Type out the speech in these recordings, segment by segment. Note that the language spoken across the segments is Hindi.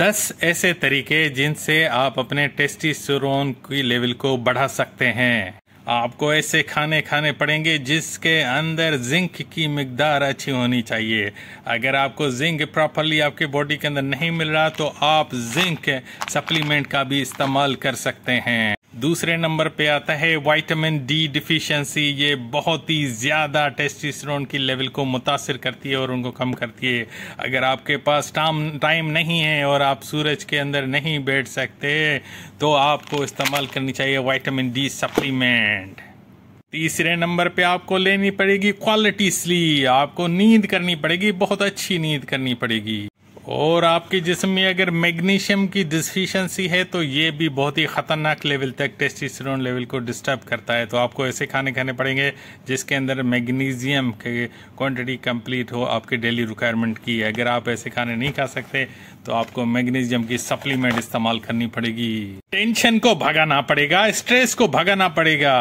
दस ऐसे तरीके जिनसे आप अपने टेस्टी सुरोन की लेवल को बढ़ा सकते हैं आपको ऐसे खाने खाने पड़ेंगे जिसके अंदर जिंक की मकदार अच्छी होनी चाहिए अगर आपको जिंक प्रॉपरली आपके बॉडी के अंदर नहीं मिल रहा तो आप जिंक सप्लीमेंट का भी इस्तेमाल कर सकते हैं दूसरे नंबर पे आता है वाइटामिन डी डिफिशियंसी ये बहुत ही ज़्यादा टेस्टिस्ट्रोन की लेवल को मुतासर करती है और उनको कम करती है अगर आपके पास टाइम टाइम नहीं है और आप सूरज के अंदर नहीं बैठ सकते तो आपको इस्तेमाल करनी चाहिए वाइटामिन डी सप्लीमेंट तीसरे नंबर पे आपको लेनी पड़ेगी क्वालिटी स्लीप आपको नींद करनी पड़ेगी बहुत अच्छी नींद करनी पड़ेगी और आपके जिसम में अगर मैग्नीशियम की डिफिशेंसी है तो ये भी बहुत ही ख़तरनाक लेवल तक टेस्टिस्टेरोन लेवल को डिस्टर्ब करता है तो आपको ऐसे खाने खाने पड़ेंगे जिसके अंदर मैग्नीशियम की क्वांटिटी कंप्लीट हो आपके डेली रिक्वायरमेंट की अगर आप ऐसे खाने नहीं खा सकते तो आपको मैग्नीशियम की सप्लीमेंट इस्तेमाल करनी पड़ेगी टेंशन को भगाना पड़ेगा स्ट्रेस को भगाना पड़ेगा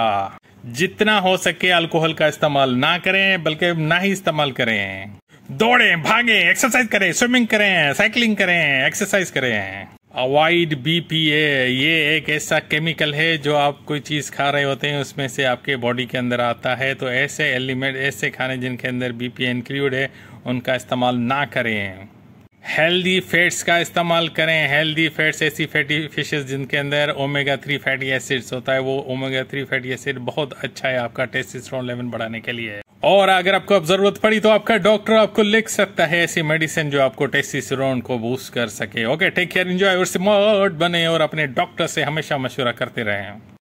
जितना हो सके अल्कोहल का इस्तेमाल ना करें बल्कि ना ही इस्तेमाल करें दौड़े भागे एक्सरसाइज करें स्विमिंग करें साइकिलिंग करें एक्सरसाइज करें अवॉइड बीपीए ये एक ऐसा केमिकल है जो आप कोई चीज़ खा रहे होते हैं उसमें से आपके बॉडी के अंदर आता है तो ऐसे एलिमेंट ऐसे खाने जिनके अंदर बीपीए इंक्लूड है उनका इस्तेमाल ना करें हेल्दी फैट्स का इस्तेमाल करें हेल्दी फैट्स ऐसी फैटी फिशेस जिनके अंदर ओमेगा थ्री फैटी एसिड्स होता है वो ओमेगा थ्री फैटी एसिड बहुत अच्छा है आपका टेस्टिस्ट्रॉन लेवल बढ़ाने के लिए और अगर आपको अब जरूरत पड़ी तो आपका डॉक्टर आपको लिख सकता है ऐसी मेडिसिन जो आपको टेस्टिसरोन को बूस्ट कर सके ओके टेक केयर एंजॉय और स्मार्ट बने और अपने डॉक्टर से हमेशा मशवरा करते रहें